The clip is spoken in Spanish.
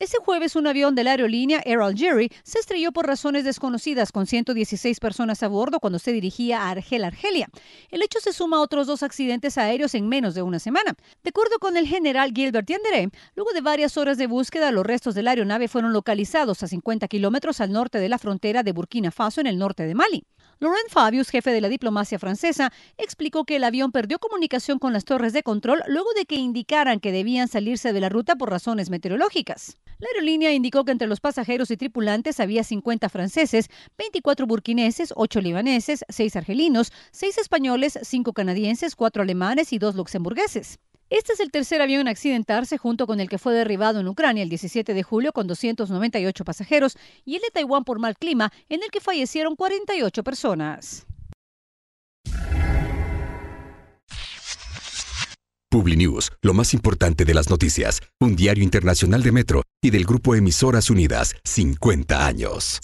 Ese jueves un avión de la aerolínea Air Algeria se estrelló por razones desconocidas con 116 personas a bordo cuando se dirigía a Argel, Argelia. El hecho se suma a otros dos accidentes aéreos en menos de una semana. De acuerdo con el general Gilbert Yandere, luego de varias horas de búsqueda, los restos de la aeronave fueron localizados a 50 kilómetros al norte de la frontera de Burkina Faso en el norte de Mali. Laurent Fabius, jefe de la diplomacia francesa, explicó que el avión perdió comunicación con las torres de control luego de que indicaran que debían salirse de la ruta por razones meteorológicas. La aerolínea indicó que entre los pasajeros y tripulantes había 50 franceses, 24 burkineses, 8 libaneses, 6 argelinos, 6 españoles, 5 canadienses, 4 alemanes y 2 luxemburgueses. Este es el tercer avión en accidentarse junto con el que fue derribado en Ucrania el 17 de julio con 298 pasajeros y el de Taiwán por mal clima en el que fallecieron 48 personas. PubliNews, lo más importante de las noticias, un diario internacional de Metro y del Grupo Emisoras Unidas 50 años.